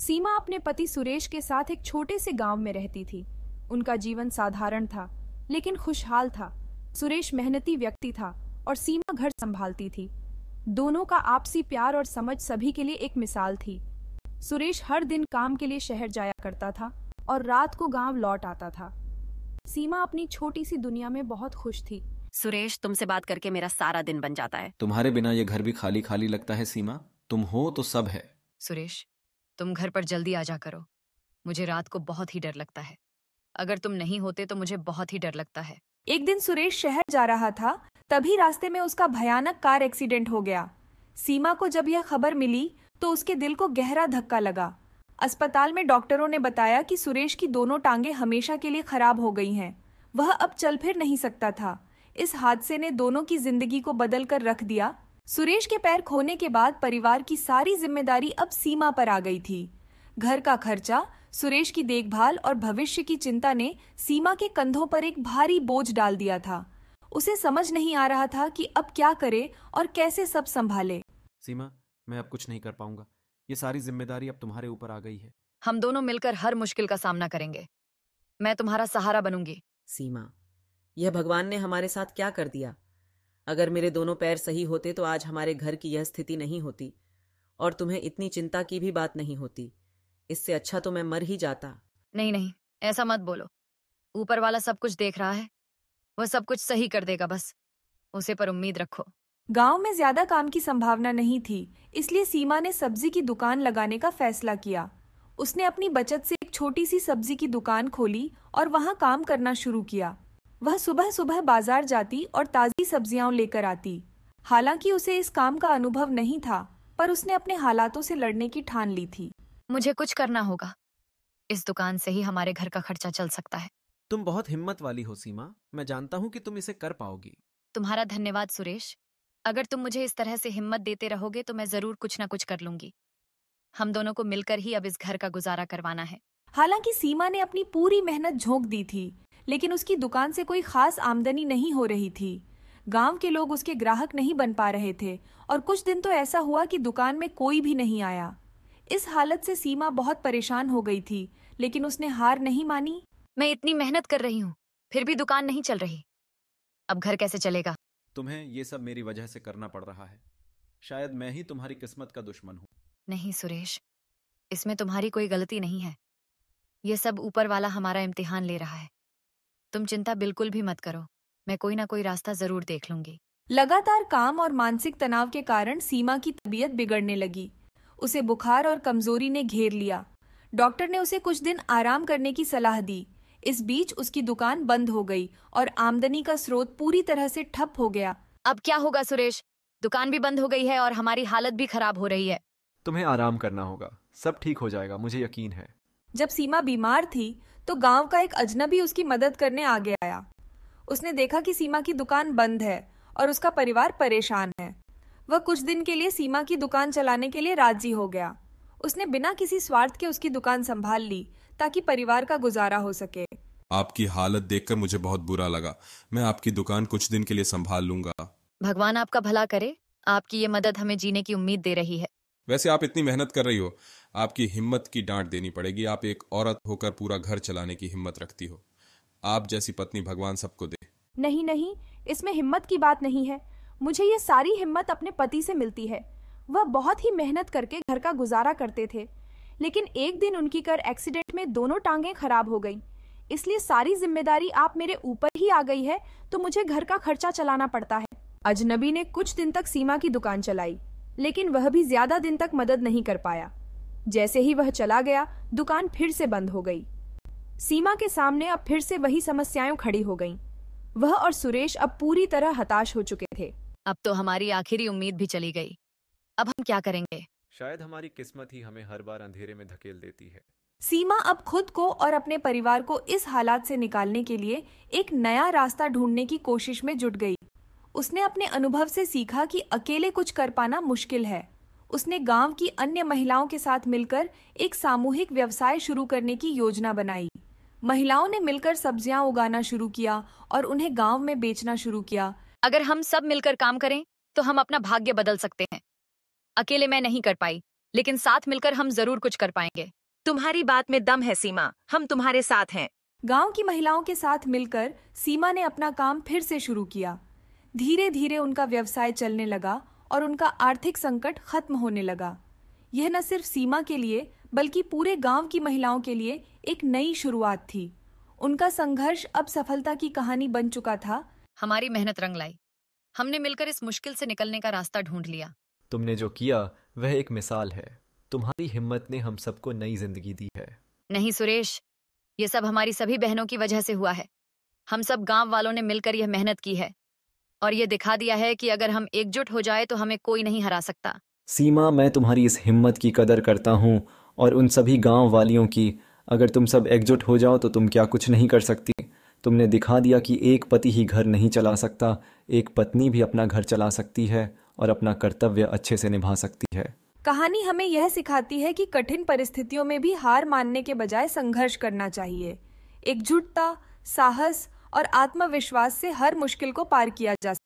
सीमा अपने पति सुरेश के साथ एक छोटे से गांव में रहती थी उनका जीवन साधारण था लेकिन खुशहाल था सुरेश मेहनती व्यक्ति था और सीमा घर संभालती थी दोनों का आपसी प्यार और समझ सभी के लिए एक मिसाल थी सुरेश हर दिन काम के लिए शहर जाया करता था और रात को गांव लौट आता था सीमा अपनी छोटी सी दुनिया में बहुत खुश थी सुरेश तुमसे बात करके मेरा सारा दिन बन जाता है तुम्हारे बिना ये घर भी खाली खाली लगता है सीमा तुम हो तो सब है सुरेश तुम घर पर जल्दी आ जा करो मुझे रात को बहुत ही डर लगता है अगर तुम नहीं होते तो मुझे बहुत ही डर लगता है एक दिन सुरेश शहर जा रहा था तभी रास्ते में उसका भयानक कार एक्सीडेंट हो गया सीमा को जब यह खबर मिली तो उसके दिल को गहरा धक्का लगा अस्पताल में डॉक्टरों ने बताया कि सुरेश की दोनों टांगे हमेशा के लिए खराब हो गई हैं वह अब चल फिर नहीं सकता था इस हादसे ने दोनों की जिंदगी को बदल कर रख दिया सुरेश के पैर खोने के बाद परिवार की सारी जिम्मेदारी अब सीमा पर आ गई थी घर का खर्चा सुरेश की देखभाल और भविष्य की चिंता ने सीमा के कंधों पर एक भारी बोझ डाल दिया था उसे समझ नहीं आ रहा था कि अब क्या करे और कैसे सब संभाले सीमा मैं अब कुछ नहीं कर पाऊंगा ये सारी जिम्मेदारी अब तुम्हारे ऊपर आ गई है हम दोनों मिलकर हर मुश्किल का सामना करेंगे मैं तुम्हारा सहारा बनूंगी सीमा यह भगवान ने हमारे साथ क्या कर दिया अगर मेरे दोनों पैर सही होते तो आज हमारे घर की यह स्थिति नहीं होती और तुम्हें इतनी चिंता की भी बात नहीं होती इससे अच्छा तो मैं मर ही जाता नहीं नहीं ऐसा मत बोलो ऊपर वाला सब कुछ देख रहा है वह सब कुछ सही कर देगा बस उसे पर उम्मीद रखो गांव में ज्यादा काम की संभावना नहीं थी इसलिए सीमा ने सब्जी की दुकान लगाने का फैसला किया उसने अपनी बचत से एक छोटी सी सब्जी की दुकान खोली और वहां काम करना शुरू किया वह सुबह सुबह बाजार जाती और ताज़ी सब्जियां लेकर आती हालांकि उसे इस काम का अनुभव नहीं था पर उसने अपने हालातों से लड़ने की ठान ली थी मुझे कुछ करना होगा इस दुकान से ही हमारे घर का खर्चा चल सकता है तुम बहुत हिम्मत वाली हो सीमा मैं जानता हूँ कि तुम इसे कर पाओगी तुम्हारा धन्यवाद सुरेश अगर तुम मुझे इस तरह से हिम्मत देते रहोगे तो मैं जरूर कुछ ना कुछ कर लूंगी हम दोनों को मिलकर ही अब इस घर का गुजारा करवाना है हालांकि सीमा ने अपनी पूरी मेहनत झोंक दी थी लेकिन उसकी दुकान से कोई खास आमदनी नहीं हो रही थी गांव के लोग उसके ग्राहक नहीं बन पा रहे थे और कुछ दिन तो ऐसा हुआ कि दुकान में कोई भी नहीं आया इस हालत से सीमा बहुत परेशान हो गई थी लेकिन उसने हार नहीं मानी मैं इतनी मेहनत कर रही हूँ फिर भी दुकान नहीं चल रही अब घर कैसे चलेगा तुम्हें ये सब मेरी वजह से करना पड़ रहा है शायद मैं ही तुम्हारी किस्मत का दुश्मन हूँ नहीं सुरेश इसमें तुम्हारी कोई गलती नहीं है ये सब ऊपर वाला हमारा इम्तिहान ले रहा है तुम चिंता बिल्कुल भी मत करो मैं कोई ना कोई रास्ता जरूर देख लूंगी लगातार काम और मानसिक तनाव के कारण सीमा की तबीयत बिगड़ने लगी उसे बुखार और कमजोरी ने घेर लिया डॉक्टर ने उसे कुछ दिन आराम करने की सलाह दी इस बीच उसकी दुकान बंद हो गई और आमदनी का स्रोत पूरी तरह से ठप हो गया अब क्या होगा सुरेश दुकान भी बंद हो गई है और हमारी हालत भी खराब हो रही है तुम्हें आराम करना होगा सब ठीक हो जाएगा मुझे यकीन है जब सीमा बीमार थी तो गांव का एक अजनबी उसकी मदद करने आगे आया उसने देखा कि सीमा की दुकान बंद है और उसका परिवार परेशान है वह कुछ दिन के लिए सीमा की दुकान चलाने के लिए राजी हो गया उसने बिना किसी स्वार्थ के उसकी दुकान संभाल ली ताकि परिवार का गुजारा हो सके आपकी हालत देखकर मुझे बहुत बुरा लगा मैं आपकी दुकान कुछ दिन के लिए संभाल लूंगा भगवान आपका भला करे आपकी ये मदद हमें जीने की उम्मीद दे रही है वैसे आप इतनी मेहनत कर रही हो आपकी हिम्मत की डांट देनी पड़ेगी आप एक औरत होकर पूरा घर चलाने की हिम्मत रखती हो आप जैसी पत्नी भगवान सबको दे नहीं नहीं इसमें हिम्मत की बात नहीं है मुझे ये सारी हिम्मत अपने पति से मिलती है वह बहुत ही मेहनत करके घर का गुजारा करते थे लेकिन एक दिन उनकी कर एक्सीडेंट में दोनों टांगे खराब हो गयी इसलिए सारी जिम्मेदारी आप मेरे ऊपर ही आ गई है तो मुझे घर का खर्चा चलाना पड़ता है अजनबी ने कुछ दिन तक सीमा की दुकान चलाई लेकिन वह भी ज्यादा दिन तक मदद नहीं कर पाया जैसे ही वह चला गया दुकान फिर से बंद हो गई सीमा के सामने अब फिर से वही समस्याएं खड़ी हो गईं। वह और सुरेश अब पूरी तरह हताश हो चुके थे अब तो हमारी आखिरी उम्मीद भी चली गई अब हम क्या करेंगे शायद हमारी किस्मत ही हमें हर बार अंधेरे में धकेल देती है सीमा अब खुद को और अपने परिवार को इस हालात से निकालने के लिए एक नया रास्ता ढूंढने की कोशिश में जुट गई उसने अपने अनुभव से सीखा कि अकेले कुछ कर पाना मुश्किल है उसने गांव की अन्य महिलाओं के साथ मिलकर एक सामूहिक व्यवसाय शुरू करने की योजना बनाई महिलाओं ने मिलकर सब्जियां उगाना शुरू किया और उन्हें गांव में बेचना शुरू किया अगर हम सब मिलकर काम करें तो हम अपना भाग्य बदल सकते हैं अकेले मैं नहीं कर पाई लेकिन साथ मिलकर हम जरूर कुछ कर पाएंगे तुम्हारी बात में दम है सीमा हम तुम्हारे साथ हैं गांव की महिलाओं के साथ मिलकर सीमा ने अपना काम फिर से शुरू किया धीरे धीरे उनका व्यवसाय चलने लगा और उनका आर्थिक संकट खत्म होने लगा यह न सिर्फ सीमा के लिए बल्कि पूरे गांव की महिलाओं के लिए एक नई शुरुआत थी उनका संघर्ष अब सफलता की कहानी बन चुका था हमारी मेहनत रंग लाई हमने मिलकर इस मुश्किल से निकलने का रास्ता ढूंढ लिया तुमने जो किया वह एक मिसाल है तुम्हारी हिम्मत ने हम सबको नई जिंदगी दी है नहीं सुरेश ये सब हमारी सभी बहनों की वजह से हुआ है हम सब गांव वालों ने मिलकर यह मेहनत की है और ये दिखा दिया है कि अगर हम एकजुट हो जाए तो हमें कोई नहीं हरा सकता सीमा मैं तुम्हारी इस हिम्मत की कदर करता हूँ और उन सभी गांव वालियों की अगर तुम सब एकजुट हो जाओ तो तुम क्या कुछ नहीं कर सकती तुमने दिखा दिया कि एक पति ही घर नहीं चला सकता एक पत्नी भी अपना घर चला सकती है और अपना कर्तव्य अच्छे से निभा सकती है कहानी हमें यह सिखाती है कि कठिन परिस्थितियों में भी हार मानने के बजाय संघर्ष करना चाहिए एकजुटता साहस और आत्मविश्वास से हर मुश्किल को पार किया जा